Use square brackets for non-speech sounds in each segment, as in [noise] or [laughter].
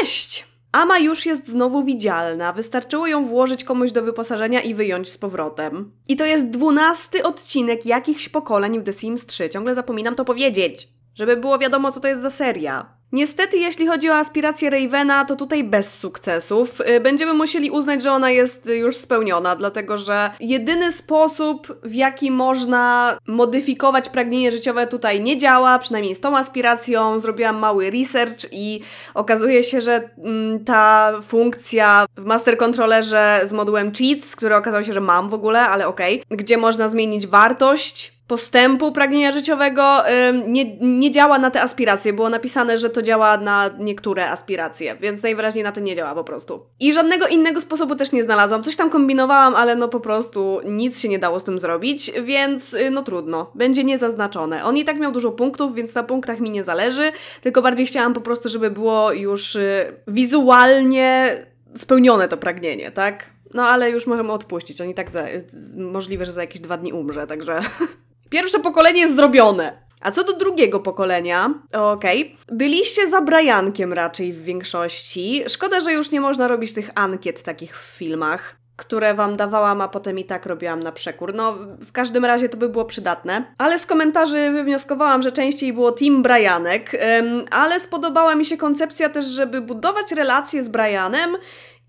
Cześć! Ama już jest znowu widzialna, wystarczyło ją włożyć komuś do wyposażenia i wyjąć z powrotem. I to jest dwunasty odcinek jakichś pokoleń w The Sims 3, ciągle zapominam to powiedzieć. Żeby było wiadomo, co to jest za seria. Niestety, jeśli chodzi o aspirację Ravena, to tutaj bez sukcesów. Y, będziemy musieli uznać, że ona jest już spełniona, dlatego że jedyny sposób, w jaki można modyfikować pragnienie życiowe tutaj nie działa, przynajmniej z tą aspiracją. Zrobiłam mały research i okazuje się, że mm, ta funkcja w Master Controllerze z modułem Cheats, który okazało się, że mam w ogóle, ale okej, okay, gdzie można zmienić wartość postępu, pragnienia życiowego nie, nie działa na te aspiracje. Było napisane, że to działa na niektóre aspiracje, więc najwyraźniej na te nie działa po prostu. I żadnego innego sposobu też nie znalazłam. Coś tam kombinowałam, ale no po prostu nic się nie dało z tym zrobić, więc y, no trudno. Będzie niezaznaczone. On i tak miał dużo punktów, więc na punktach mi nie zależy, tylko bardziej chciałam po prostu, żeby było już y, wizualnie spełnione to pragnienie, tak? No ale już możemy odpuścić. Oni tak za, możliwe, że za jakieś dwa dni umrze, także [laughs] Pierwsze pokolenie jest zrobione. A co do drugiego pokolenia, okej, okay, byliście za Briankiem raczej w większości. Szkoda, że już nie można robić tych ankiet takich w filmach które wam dawałam, a potem i tak robiłam na przekór. No, w każdym razie to by było przydatne. Ale z komentarzy wywnioskowałam, że częściej było Team Brianek, ale spodobała mi się koncepcja też, żeby budować relacje z Brianem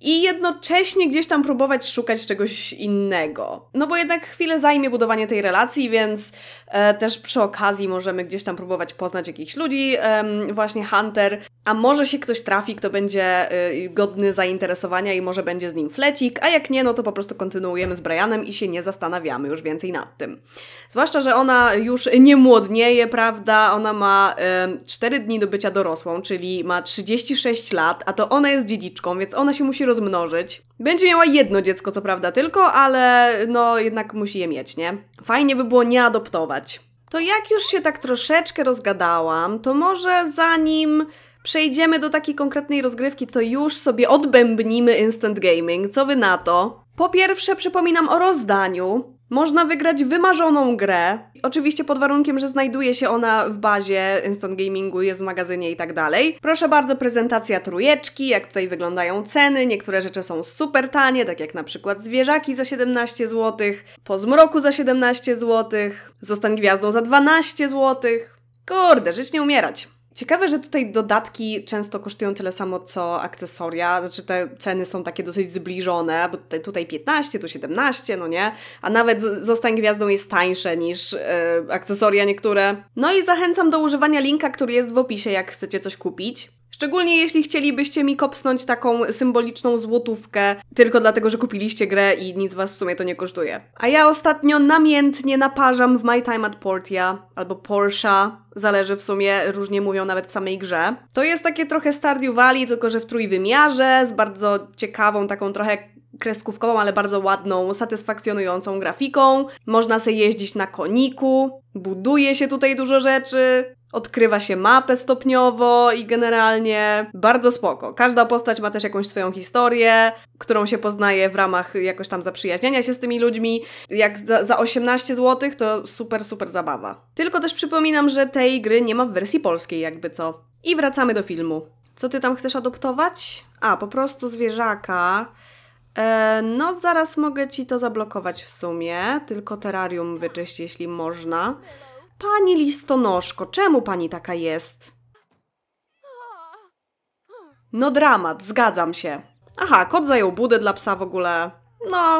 i jednocześnie gdzieś tam próbować szukać czegoś innego. No bo jednak chwilę zajmie budowanie tej relacji, więc e, też przy okazji możemy gdzieś tam próbować poznać jakichś ludzi, e, właśnie Hunter, a może się ktoś trafi, kto będzie e, godny zainteresowania i może będzie z nim flecik, a jak nie, no to po prostu kontynuujemy z Brianem i się nie zastanawiamy już więcej nad tym. Zwłaszcza, że ona już nie młodnieje, prawda? Ona ma e, 4 dni do bycia dorosłą, czyli ma 36 lat, a to ona jest dziedziczką, więc ona się musi rozmnożyć. Będzie miała jedno dziecko, co prawda tylko, ale no jednak musi je mieć, nie? Fajnie by było nie adoptować. To jak już się tak troszeczkę rozgadałam, to może zanim przejdziemy do takiej konkretnej rozgrywki, to już sobie odbębnimy instant gaming. Co wy na to? Po pierwsze, przypominam o rozdaniu. Można wygrać wymarzoną grę, oczywiście pod warunkiem, że znajduje się ona w bazie Instant Gamingu, jest w magazynie i tak dalej. Proszę bardzo, prezentacja trójeczki, jak tutaj wyglądają ceny, niektóre rzeczy są super tanie, tak jak na przykład zwierzaki za 17 zł, po zmroku za 17 zł, zostań gwiazdą za 12 zł. Kurde, żyć nie umierać. Ciekawe, że tutaj dodatki często kosztują tyle samo co akcesoria, znaczy te ceny są takie dosyć zbliżone, bo tutaj, tutaj 15, tu 17, no nie? A nawet Zostań Gwiazdą jest tańsze niż yy, akcesoria niektóre. No i zachęcam do używania linka, który jest w opisie, jak chcecie coś kupić. Szczególnie jeśli chcielibyście mi kopsnąć taką symboliczną złotówkę tylko dlatego, że kupiliście grę i nic was w sumie to nie kosztuje. A ja ostatnio namiętnie naparzam w My Time at Portia albo Porsche, zależy w sumie, różnie mówią nawet w samej grze. To jest takie trochę Stardew Valley, tylko że w trójwymiarze, z bardzo ciekawą, taką trochę kreskówkową, ale bardzo ładną, satysfakcjonującą grafiką. Można sobie jeździć na koniku, buduje się tutaj dużo rzeczy, Odkrywa się mapę stopniowo i generalnie bardzo spoko. Każda postać ma też jakąś swoją historię, którą się poznaje w ramach jakoś tam zaprzyjaźniania się z tymi ludźmi. Jak za, za 18 zł to super, super zabawa. Tylko też przypominam, że tej gry nie ma w wersji polskiej, jakby co. I wracamy do filmu. Co ty tam chcesz adoptować? A, po prostu zwierzaka. E, no, zaraz mogę ci to zablokować w sumie, tylko terrarium wyczyść, jeśli można. Pani listonoszko, czemu pani taka jest? No dramat, zgadzam się. Aha, kot zajął budę dla psa w ogóle. No,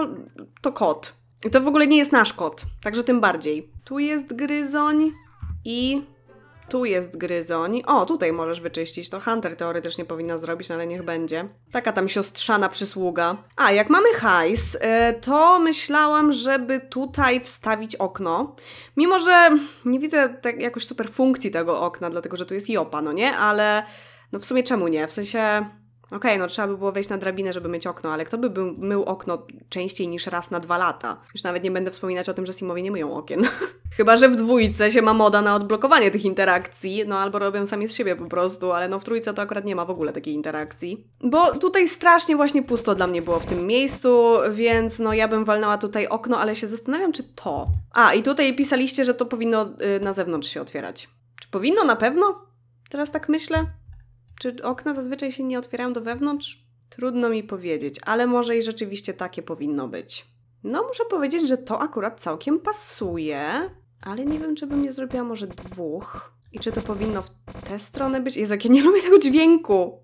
to kot. I to w ogóle nie jest nasz kot, także tym bardziej. Tu jest gryzoń i tu jest gryzoń. O, tutaj możesz wyczyścić. To Hunter teoretycznie powinna zrobić, no ale niech będzie. Taka tam siostrzana przysługa. A, jak mamy hajs, y, to myślałam, żeby tutaj wstawić okno. Mimo, że nie widzę tak jakoś super funkcji tego okna, dlatego że tu jest jopa, no nie? Ale no w sumie czemu nie? W sensie... Okej, okay, no trzeba by było wejść na drabinę, żeby mieć okno, ale kto by mył okno częściej niż raz na dwa lata? Już nawet nie będę wspominać o tym, że Simowie nie myją okien. [laughs] Chyba, że w dwójce się ma moda na odblokowanie tych interakcji, no albo robią sami z siebie po prostu, ale no w trójce to akurat nie ma w ogóle takiej interakcji. Bo tutaj strasznie właśnie pusto dla mnie było w tym miejscu, więc no ja bym walnęła tutaj okno, ale się zastanawiam, czy to... A, i tutaj pisaliście, że to powinno y, na zewnątrz się otwierać. Czy powinno na pewno? Teraz tak myślę. Czy okna zazwyczaj się nie otwierają do wewnątrz? Trudno mi powiedzieć, ale może i rzeczywiście takie powinno być. No, muszę powiedzieć, że to akurat całkiem pasuje, ale nie wiem, czy bym nie zrobiła może dwóch. I czy to powinno w tę stronę być? Jezu, jak ja nie lubię tego dźwięku!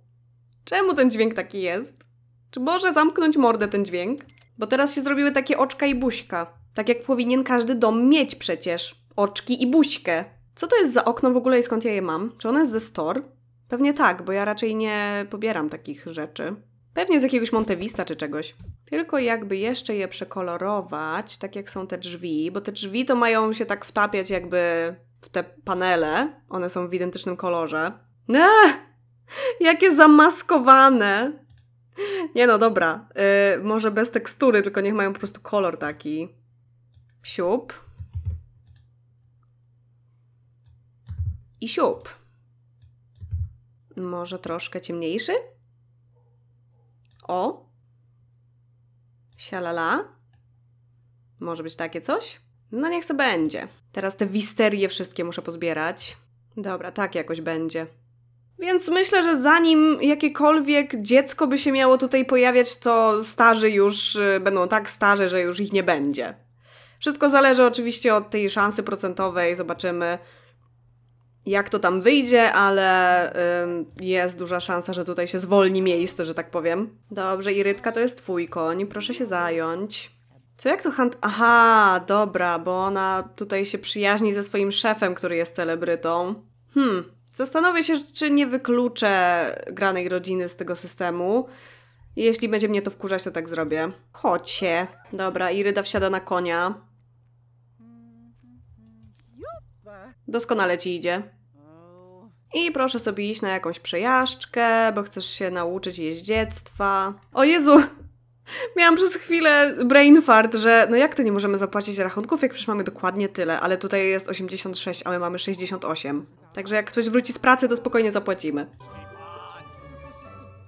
Czemu ten dźwięk taki jest? Czy może zamknąć mordę ten dźwięk? Bo teraz się zrobiły takie oczka i buźka. Tak jak powinien każdy dom mieć przecież. Oczki i buźkę. Co to jest za okno w ogóle i skąd ja je mam? Czy ono jest ze store? Pewnie tak, bo ja raczej nie pobieram takich rzeczy. Pewnie z jakiegoś Montevista czy czegoś. Tylko jakby jeszcze je przekolorować, tak jak są te drzwi, bo te drzwi to mają się tak wtapiać jakby w te panele. One są w identycznym kolorze. Eee! Jakie zamaskowane! Nie no, dobra. Yy, może bez tekstury, tylko niech mają po prostu kolor taki. Siup. I siup. Może troszkę ciemniejszy? O! Sialala. Może być takie coś? No niech sobie będzie. Teraz te wisterie wszystkie muszę pozbierać. Dobra, tak jakoś będzie. Więc myślę, że zanim jakiekolwiek dziecko by się miało tutaj pojawiać, to starzy już y, będą tak starzy, że już ich nie będzie. Wszystko zależy oczywiście od tej szansy procentowej. Zobaczymy, jak to tam wyjdzie, ale jest duża szansa, że tutaj się zwolni miejsce, że tak powiem. Dobrze, Rytka, to jest twój koń, proszę się zająć. Co jak to Hunt... Aha, dobra, bo ona tutaj się przyjaźni ze swoim szefem, który jest celebrytą. Hmm, zastanowię się, czy nie wykluczę granej rodziny z tego systemu. Jeśli będzie mnie to wkurzać, to tak zrobię. Kocie. Dobra, Iryda wsiada na konia. Doskonale ci idzie. I proszę sobie iść na jakąś przejażdżkę, bo chcesz się nauczyć jeździectwa. O Jezu! [laughs] Miałam przez chwilę brain fart, że no jak to nie możemy zapłacić rachunków, jak przecież mamy dokładnie tyle, ale tutaj jest 86, a my mamy 68. Także jak ktoś wróci z pracy, to spokojnie zapłacimy.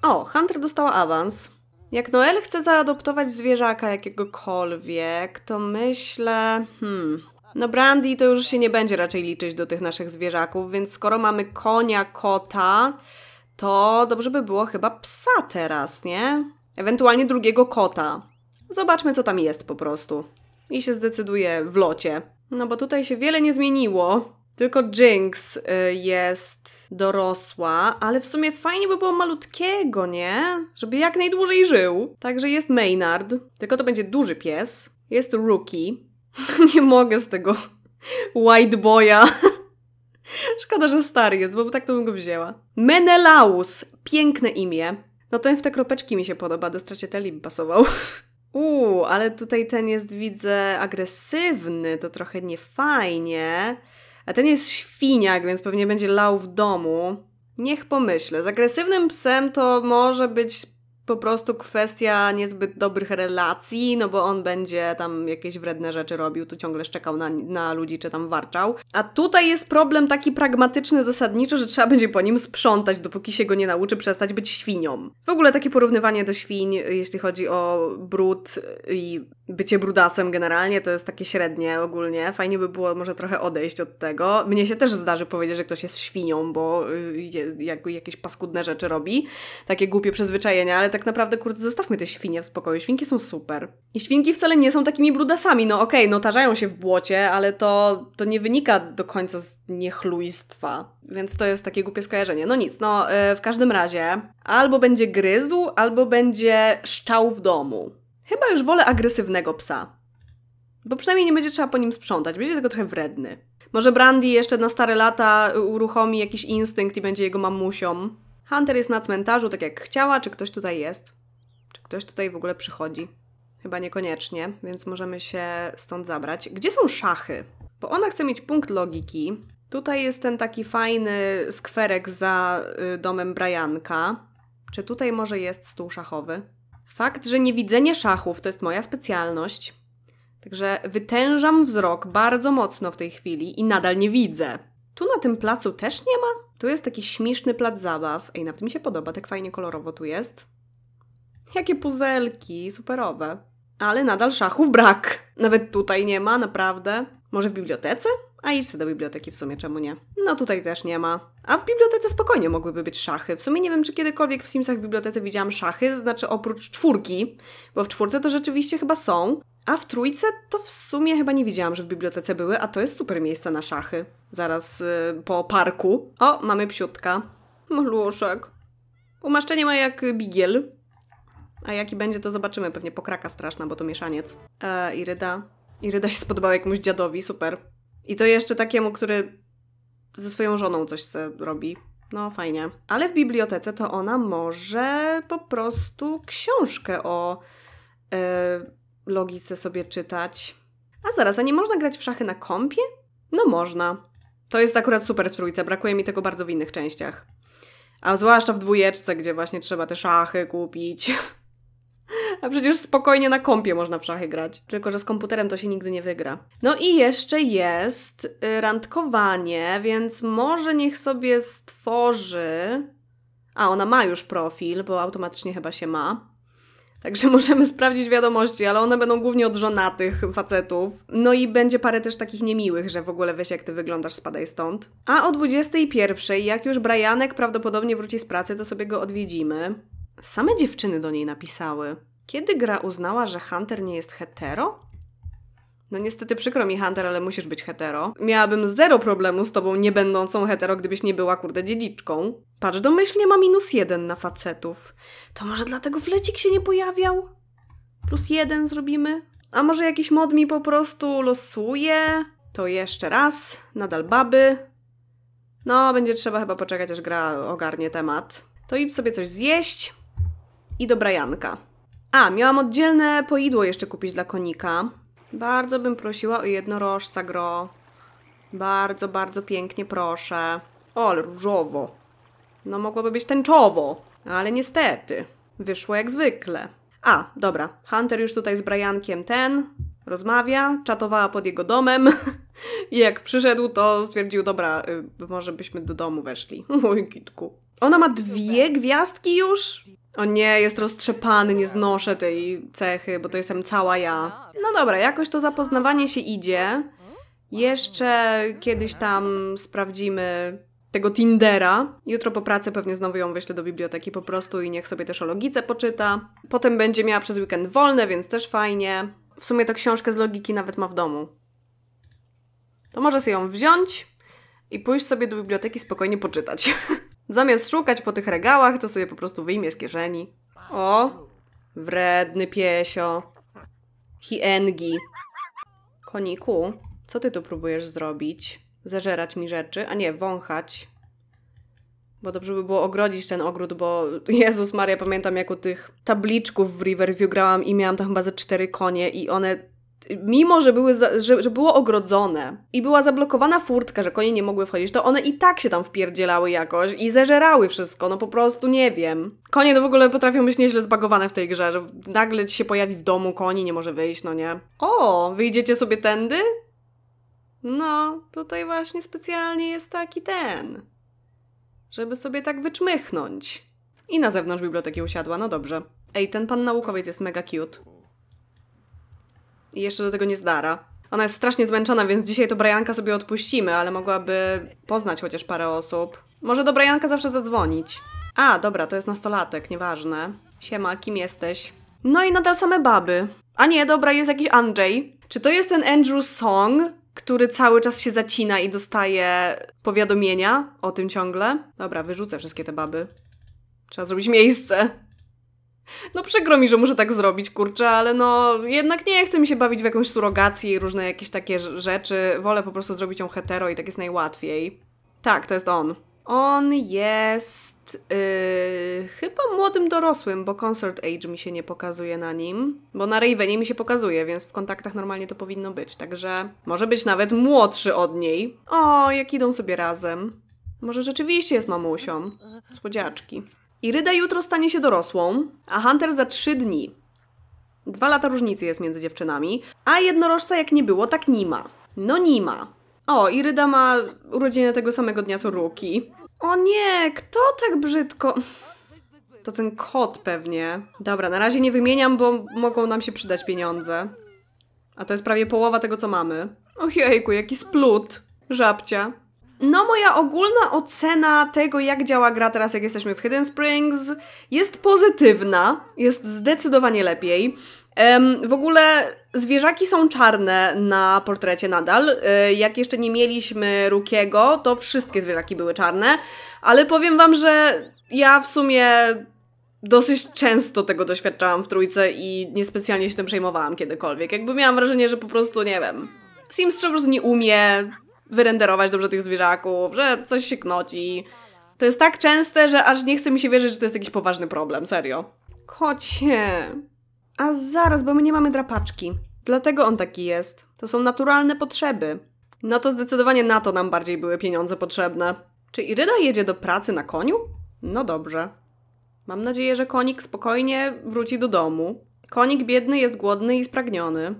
O, Hunter dostała awans. Jak Noel chce zaadoptować zwierzaka jakiegokolwiek, to myślę... Hmm, no Brandy to już się nie będzie raczej liczyć do tych naszych zwierzaków, więc skoro mamy konia, kota, to dobrze by było chyba psa teraz, nie? Ewentualnie drugiego kota. Zobaczmy, co tam jest po prostu. I się zdecyduje w locie. No bo tutaj się wiele nie zmieniło. Tylko Jinx y, jest dorosła, ale w sumie fajnie by było malutkiego, nie? Żeby jak najdłużej żył. Także jest Maynard, tylko to będzie duży pies. Jest Rookie, [laughs] nie mogę z tego white boya. [laughs] Szkoda, że stary jest, bo tak to bym go wzięła. Menelaus. Piękne imię. No ten w te kropeczki mi się podoba, do stracciatelli mi pasował. [laughs] Uuu, ale tutaj ten jest, widzę, agresywny, to trochę niefajnie. A ten jest świniak, więc pewnie będzie lał w domu. Niech pomyślę. Z agresywnym psem to może być po prostu kwestia niezbyt dobrych relacji, no bo on będzie tam jakieś wredne rzeczy robił, tu ciągle szczekał na, na ludzi czy tam warczał. A tutaj jest problem taki pragmatyczny, zasadniczy, że trzeba będzie po nim sprzątać, dopóki się go nie nauczy przestać być świnią. W ogóle takie porównywanie do świń, jeśli chodzi o brud i bycie brudasem generalnie, to jest takie średnie ogólnie. Fajnie by było może trochę odejść od tego. Mnie się też zdarzy powiedzieć, że ktoś jest świnią, bo y, jak, jakieś paskudne rzeczy robi, takie głupie przyzwyczajenia, ale tak naprawdę, kurde, zostawmy te świnie w spokoju. Świnki są super. I świnki wcale nie są takimi brudasami. No okej, okay, no tarzają się w błocie, ale to, to nie wynika do końca z niechlujstwa. Więc to jest takie głupie skojarzenie. No nic, no yy, w każdym razie albo będzie gryzł, albo będzie szczał w domu. Chyba już wolę agresywnego psa. Bo przynajmniej nie będzie trzeba po nim sprzątać, będzie tylko trochę wredny. Może Brandy jeszcze na stare lata uruchomi jakiś instynkt i będzie jego mamusią. Hunter jest na cmentarzu, tak jak chciała. Czy ktoś tutaj jest? Czy ktoś tutaj w ogóle przychodzi? Chyba niekoniecznie, więc możemy się stąd zabrać. Gdzie są szachy? Bo ona chce mieć punkt logiki. Tutaj jest ten taki fajny skwerek za y, domem Brianka. Czy tutaj może jest stół szachowy? Fakt, że niewidzenie szachów to jest moja specjalność. Także wytężam wzrok bardzo mocno w tej chwili i nadal nie widzę. Tu na tym placu też nie ma? Tu jest taki śmieszny plac zabaw. Ej, nawet mi się podoba, tak fajnie kolorowo tu jest. Jakie puzelki, superowe. Ale nadal szachów brak. Nawet tutaj nie ma, naprawdę. Może w bibliotece? A idź do biblioteki w sumie, czemu nie? No tutaj też nie ma. A w bibliotece spokojnie mogłyby być szachy. W sumie nie wiem, czy kiedykolwiek w Simsach w bibliotece widziałam szachy, znaczy oprócz czwórki, bo w czwórce to rzeczywiście chyba są, a w trójce to w sumie chyba nie widziałam, że w bibliotece były, a to jest super miejsce na szachy. Zaraz yy, po parku. O, mamy psiutka. Maluszek. Umaszczenie ma jak bigiel. A jaki będzie, to zobaczymy. Pewnie pokraka straszna, bo to mieszaniec. E, Iryda. Iryda się spodobała jakiemuś dziadowi, super. I to jeszcze takiemu, który ze swoją żoną coś se robi. No, fajnie. Ale w bibliotece to ona może po prostu książkę o... Yy, logice sobie czytać. A zaraz, a nie można grać w szachy na kompie? No można. To jest akurat super w trójce, brakuje mi tego bardzo w innych częściach. A zwłaszcza w dwójeczce, gdzie właśnie trzeba te szachy kupić. [laughs] A przecież spokojnie na kompie można w szachy grać. Tylko, że z komputerem to się nigdy nie wygra. No i jeszcze jest y, randkowanie, więc może niech sobie stworzy... A, ona ma już profil, bo automatycznie chyba się ma. Także [laughs] możemy sprawdzić wiadomości, ale one będą głównie od żonatych facetów. No i będzie parę też takich niemiłych, że w ogóle weź jak ty wyglądasz, spadaj stąd. A o 21, jak już Brianek prawdopodobnie wróci z pracy, to sobie go odwiedzimy. Same dziewczyny do niej napisały. Kiedy gra uznała, że Hunter nie jest hetero? No niestety przykro mi, Hunter, ale musisz być hetero. Miałabym zero problemu z tobą nie będącą hetero, gdybyś nie była, kurde, dziedziczką. Patrz, domyślnie ma minus jeden na facetów. To może dlatego flecik się nie pojawiał? Plus jeden zrobimy? A może jakiś mod mi po prostu losuje? To jeszcze raz. Nadal baby. No, będzie trzeba chyba poczekać, aż gra ogarnie temat. To idź sobie coś zjeść i do Brajanka. A, miałam oddzielne poidło jeszcze kupić dla konika. Bardzo bym prosiła o jednorożca, gro. Bardzo, bardzo pięknie proszę. O, ale różowo. No mogłoby być tęczowo, ale niestety. Wyszło jak zwykle. A, dobra. Hunter już tutaj z Briankiem ten rozmawia, czatowała pod jego domem. [laughs] I jak przyszedł, to stwierdził, dobra, y, może byśmy do domu weszli. [laughs] Mój kitku. Ona ma dwie gwiazdki już? O nie, jest roztrzepany, nie znoszę tej cechy, bo to jestem cała ja. No dobra, jakoś to zapoznawanie się idzie. Jeszcze kiedyś tam sprawdzimy tego Tindera. Jutro po pracy pewnie znowu ją wyślę do biblioteki po prostu i niech sobie też o logice poczyta. Potem będzie miała przez weekend wolne, więc też fajnie. W sumie to książkę z logiki nawet ma w domu. To może sobie ją wziąć i pójść sobie do biblioteki spokojnie poczytać. [laughs] Zamiast szukać po tych regałach, to sobie po prostu wyjmie z kieszeni. O! Wredny piesio. Hiengi. Koniku, co ty tu próbujesz zrobić? Zażerać mi rzeczy? A nie, wąchać. Bo dobrze by było ogrodzić ten ogród, bo [laughs] Jezus Maria, pamiętam jak u tych tabliczków w Riverview grałam i miałam tam chyba ze cztery konie i one mimo że, były za, że, że, było ogrodzone i była zablokowana furtka, że konie nie mogły wchodzić, to one i tak się tam wpierdzielały jakoś i zeżerały wszystko, no po prostu nie wiem. Konie to w ogóle potrafią być nieźle zbagowane w tej grze, że nagle ci się pojawi w domu koni, nie może wyjść, no nie. O, wyjdziecie sobie tędy? No, tutaj właśnie specjalnie jest taki ten, żeby sobie tak wyczmychnąć. I na zewnątrz biblioteki usiadła, no dobrze. Ej, ten pan naukowiec jest mega cute i jeszcze do tego nie zdara. Ona jest strasznie zmęczona, więc dzisiaj to Brianka sobie odpuścimy, ale mogłaby poznać chociaż parę osób. Może do Brianka zawsze zadzwonić. A, dobra, to jest nastolatek, nieważne. Siema, kim jesteś? No i nadal same baby. A nie, dobra, jest jakiś Andrzej. Czy to jest ten Andrew Song, który cały czas się zacina i dostaje powiadomienia o tym ciągle? Dobra, wyrzucę wszystkie te baby. Trzeba zrobić miejsce. No przykro mi, że muszę tak zrobić, kurczę, ale no jednak nie chcę mi się bawić w jakąś surogację i różne jakieś takie rzeczy. Wolę po prostu zrobić ją hetero i tak jest najłatwiej. Tak, to jest on. On jest yy, chyba młodym dorosłym, bo concert age mi się nie pokazuje na nim. Bo na Ravenie mi się pokazuje, więc w kontaktach normalnie to powinno być. Także może być nawet młodszy od niej. O, jak idą sobie razem. Może rzeczywiście jest mamusią. Słodziaczki. Iryda jutro stanie się dorosłą, a Hunter za trzy dni. Dwa lata różnicy jest między dziewczynami, a jednorożca jak nie było, tak nie ma. No nie ma. O, Iryda ma urodziny tego samego dnia co Ruki. O nie, kto tak brzydko... To ten kot pewnie. Dobra, na razie nie wymieniam, bo mogą nam się przydać pieniądze. A to jest prawie połowa tego, co mamy. jejku, jaki splut. Żabcia. No, moja ogólna ocena tego, jak działa gra teraz, jak jesteśmy w Hidden Springs, jest pozytywna. Jest zdecydowanie lepiej. Um, w ogóle zwierzaki są czarne na portrecie nadal. E, jak jeszcze nie mieliśmy Rukiego, to wszystkie zwierzaki były czarne, ale powiem wam, że ja w sumie dosyć często tego doświadczałam w trójce i niespecjalnie się tym przejmowałam kiedykolwiek. Jakby miałam wrażenie, że po prostu, nie wiem, Sims po prostu nie umie, wyrenderować dobrze tych zwierzaków, że coś się knoci. To jest tak częste, że aż nie chce mi się wierzyć, że to jest jakiś poważny problem, serio. Kocie. A zaraz, bo my nie mamy drapaczki. Dlatego on taki jest. To są naturalne potrzeby. No to zdecydowanie na to nam bardziej były pieniądze potrzebne. Czy Iryda jedzie do pracy na koniu? No dobrze. Mam nadzieję, że konik spokojnie wróci do domu. Konik biedny jest głodny i spragniony.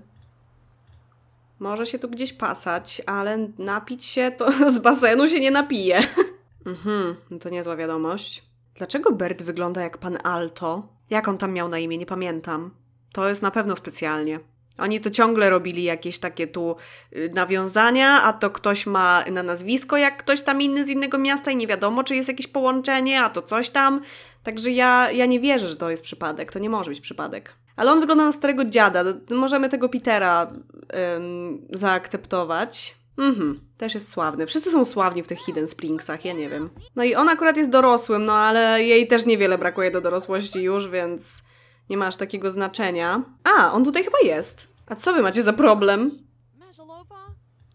Może się tu gdzieś pasać, ale napić się to [laughs] z basenu się nie napije. [laughs] mhm, no to niezła wiadomość. Dlaczego Bert wygląda jak pan Alto? Jak on tam miał na imię, nie pamiętam. To jest na pewno specjalnie. Oni to ciągle robili jakieś takie tu y, nawiązania, a to ktoś ma na nazwisko jak ktoś tam inny z innego miasta i nie wiadomo, czy jest jakieś połączenie, a to coś tam. Także ja, ja nie wierzę, że to jest przypadek. To nie może być przypadek. Ale on wygląda na starego dziada. Możemy tego Petera ym, zaakceptować. Mhm, też jest sławny. Wszyscy są sławni w tych Hidden Springsach, ja nie wiem. No i on akurat jest dorosłym, no ale jej też niewiele brakuje do dorosłości już, więc nie ma aż takiego znaczenia. A, on tutaj chyba jest. A co wy macie za problem?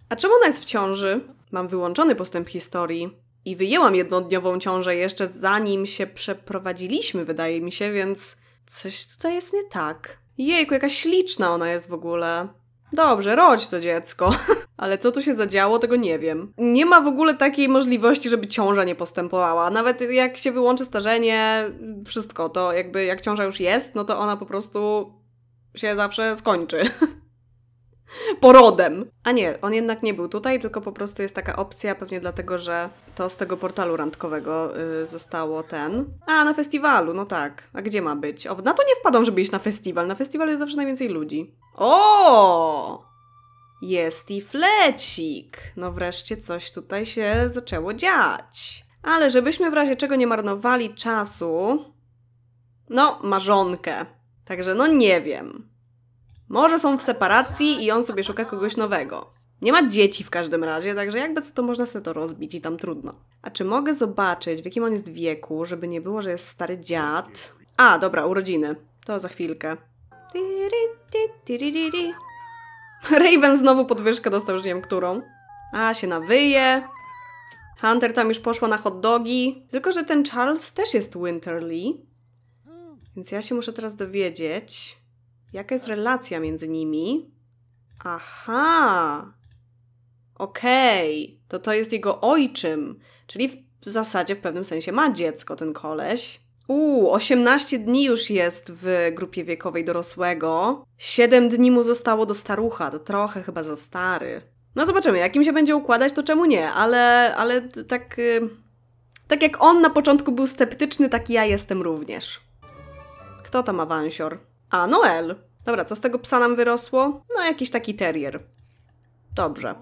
A czemu ona jest w ciąży? Mam wyłączony postęp historii. I wyjęłam jednodniową ciążę jeszcze zanim się przeprowadziliśmy, wydaje mi się, więc Coś tutaj jest nie tak. Jejku, jaka śliczna ona jest w ogóle. Dobrze, rodź to dziecko. [laughs] Ale co tu się zadziało, tego nie wiem. Nie ma w ogóle takiej możliwości, żeby ciąża nie postępowała. Nawet jak się wyłączy starzenie, wszystko, to jakby jak ciąża już jest, no to ona po prostu się zawsze skończy. [laughs] porodem. A nie, on jednak nie był tutaj, tylko po prostu jest taka opcja, pewnie dlatego, że to z tego portalu randkowego y, zostało ten. A, na festiwalu, no tak. A gdzie ma być? O, na to nie wpadłam, żeby iść na festiwal. Na festiwalu jest zawsze najwięcej ludzi. O! Jest i flecik. No wreszcie coś tutaj się zaczęło dziać. Ale żebyśmy w razie czego nie marnowali czasu... No, marzonkę. Także no nie wiem. Może są w separacji i on sobie szuka kogoś nowego. Nie ma dzieci w każdym razie, także jakby co to można sobie to rozbić i tam trudno. A czy mogę zobaczyć, w jakim on jest wieku, żeby nie było, że jest stary dziad? A, dobra, urodziny. To za chwilkę. Raven znowu podwyżkę dostał, już nie wiem którą. A, się nawyje. Hunter tam już poszła na hot dogi. Tylko, że ten Charles też jest Winterly. Więc ja się muszę teraz dowiedzieć. Jaka jest relacja między nimi? Aha! Okej, okay. to to jest jego ojczym, czyli w zasadzie w pewnym sensie ma dziecko ten koleś. Uuu, 18 dni już jest w grupie wiekowej dorosłego. 7 dni mu zostało do starucha, to trochę chyba za stary. No zobaczymy, jak im się będzie układać, to czemu nie, ale, ale tak. Y, tak jak on na początku był sceptyczny, tak ja jestem również. Kto tam awansior? A, Noel. Dobra, co z tego psa nam wyrosło? No, jakiś taki terrier. Dobrze.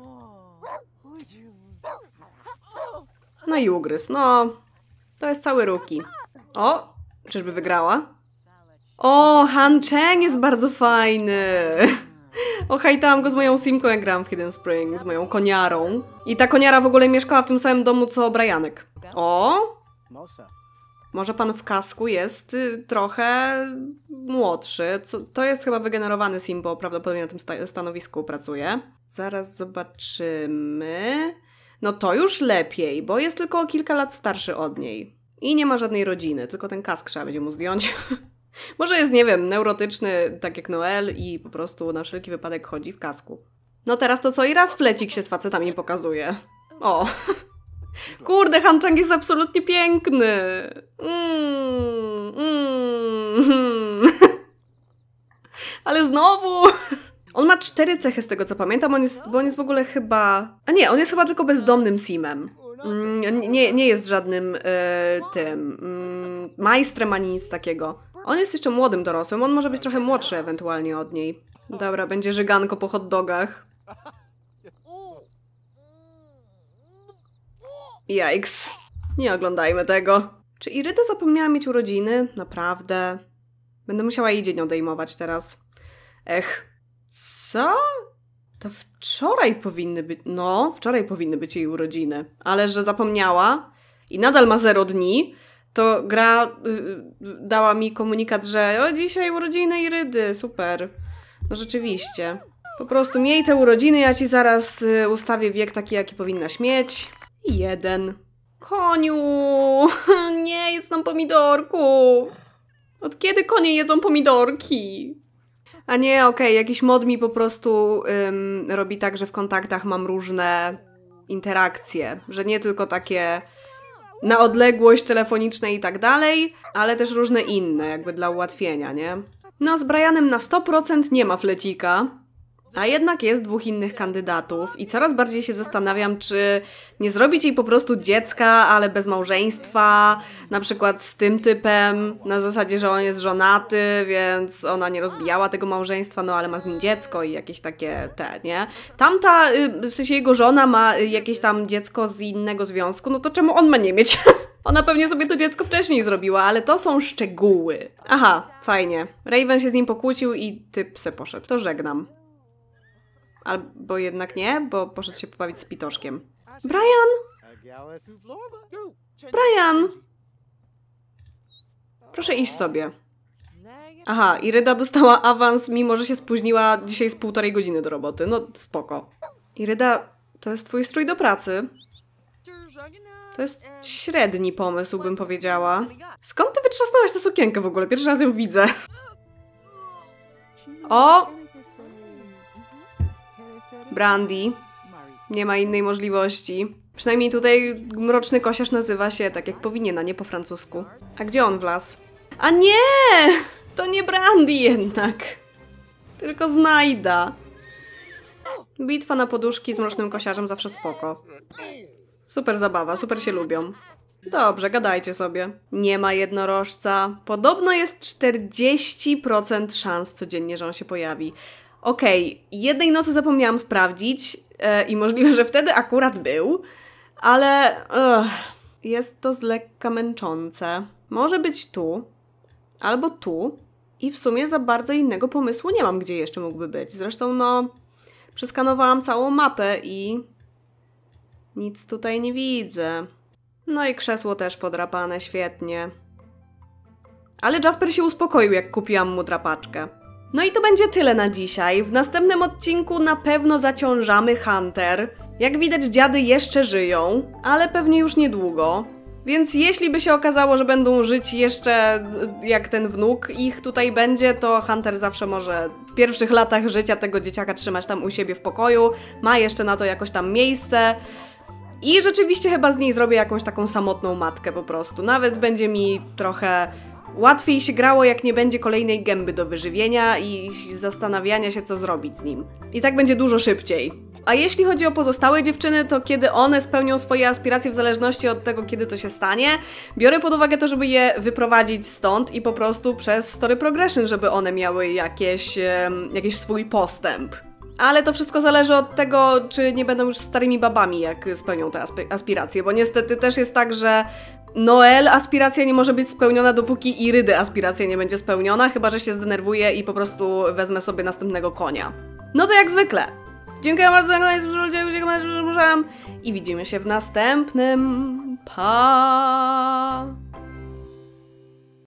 No i ugryz. No, to jest cały Ruki. O, czyżby wygrała? O, Han Cheng jest bardzo fajny. Ohajtałam go z moją simką, jak gram w Hidden Spring, z moją koniarą. I ta koniara w ogóle mieszkała w tym samym domu, co Brianek. O! może pan w kasku jest y, trochę młodszy. Co, to jest chyba wygenerowany sim, bo prawdopodobnie na tym sta stanowisku pracuje. Zaraz zobaczymy. No to już lepiej, bo jest tylko o kilka lat starszy od niej. I nie ma żadnej rodziny, tylko ten kask trzeba będzie mu zdjąć. [laughs] Może jest, nie wiem, neurotyczny, tak jak Noel i po prostu na wszelki wypadek chodzi w kasku. No teraz to co i raz flecik się z facetami pokazuje. O! [laughs] Kurde, Han Chang jest absolutnie piękny. Mm, mm, mm. [laughs] Ale znowu... On ma cztery cechy z tego co pamiętam, on jest, bo on jest w ogóle chyba... A nie, on jest chyba tylko bezdomnym simem. Mm, nie, nie jest żadnym y, tym mm, majstrem ani nic takiego. On jest jeszcze młodym dorosłym, on może być trochę młodszy ewentualnie od niej. Dobra, będzie żyganko po hot dogach. Jajks. Nie oglądajmy tego. Czy Iryda zapomniała mieć urodziny? Naprawdę. Będę musiała jej dzień odejmować teraz. Ech. Co? To wczoraj powinny być. No, wczoraj powinny być jej urodziny. Ale że zapomniała i nadal ma zero dni, to gra y, y, dała mi komunikat, że o, dzisiaj urodziny Irydy, super. No rzeczywiście. Po prostu miej te urodziny, ja ci zaraz y, ustawię wiek taki, jaki powinnaś mieć. Jeden. Koniu, [laughs] nie jest nam pomidorku! Od kiedy konie jedzą pomidorki? A nie, okej, okay, jakiś mod mi po prostu ym, robi tak, że w kontaktach mam różne interakcje, że nie tylko takie na odległość telefoniczne i tak dalej, ale też różne inne, jakby dla ułatwienia, nie? No, z Brianem na 100% nie ma flecika, a jednak jest dwóch innych kandydatów i coraz bardziej się zastanawiam, czy nie zrobić jej po prostu dziecka, ale bez małżeństwa, na przykład z tym typem, na zasadzie, że on jest żonaty, więc ona nie rozbijała tego małżeństwa, no ale ma z nim dziecko i jakieś takie te, nie? Tamta, y, w sensie jego żona ma y, jakieś tam dziecko z innego związku, no to czemu on ma nie mieć? [laughs] Ona pewnie sobie to dziecko wcześniej zrobiła, ale to są szczegóły. Aha, fajnie. Raven się z nim pokłócił i typ se poszedł. To żegnam. Albo jednak nie, bo poszedł się pobawić z pitoszkiem. Brian! Brian! Proszę iść sobie. Aha, Iryda dostała awans, mimo że się spóźniła dzisiaj z półtorej godziny do roboty. No, spoko. Iryda, to jest twój strój do pracy. To jest średni pomysł, bym powiedziała. Skąd ty wytrzasnąłeś tę sukienkę w ogóle? Pierwszy raz ją widzę. O, Brandy. Nie ma innej możliwości. Przynajmniej tutaj mroczny kosiarz nazywa się tak jak powinien, a nie po francusku. A gdzie on wlazł? A nie! To nie Brandy jednak. Tylko Znajda. Bitwa na poduszki z mrocznym kosiarzem zawsze spoko. Super zabawa, super się lubią. Dobrze, gadajcie sobie. Nie ma jednorożca. Podobno jest 40% szans codziennie, że on się pojawi okej, okay, jednej nocy zapomniałam sprawdzić e, i możliwe, że wtedy akurat był, ale jest to z lekka męczące. Może być tu, albo tu i w sumie za bardzo innego pomysłu nie mam, gdzie jeszcze mógłby być. Zresztą no, przeskanowałam całą mapę i nic tutaj nie widzę. No i krzesło też podrapane, świetnie. Ale Jasper się uspokoił, jak kupiłam mu drapaczkę. No i to będzie tyle na dzisiaj. W następnym odcinku na pewno zaciążamy Hunter. Jak widać, dziady jeszcze żyją, ale pewnie już niedługo. Więc jeśli by się okazało, że będą żyć jeszcze y, jak ten wnuk ich tutaj będzie, to Hunter zawsze może w pierwszych latach życia tego dzieciaka trzymać tam u siebie w pokoju, ma jeszcze na to jakoś tam miejsce. I rzeczywiście chyba z niej zrobię jakąś taką samotną matkę po prostu. Nawet będzie mi trochę Łatwiej się grało, jak nie będzie kolejnej gęby do wyżywienia i zastanawiania się, co zrobić z nim. I tak będzie dużo szybciej. A jeśli chodzi o pozostałe dziewczyny, to kiedy one spełnią swoje aspiracje w zależności od tego, kiedy to się stanie, biorę pod uwagę to, żeby je wyprowadzić stąd i po prostu przez Story Progression, żeby one miały jakieś, jakiś swój postęp. Ale to wszystko zależy od tego, czy nie będą już starymi babami, jak spełnią te aspiracje, bo niestety też jest tak, że Noel aspiracja nie może być spełniona, dopóki Irydy aspiracja nie będzie spełniona, chyba że się zdenerwuje i po prostu wezmę sobie następnego konia. No to jak zwykle. Dziękuję bardzo za oglądanie, dziękuję i widzimy się w następnym. Pa!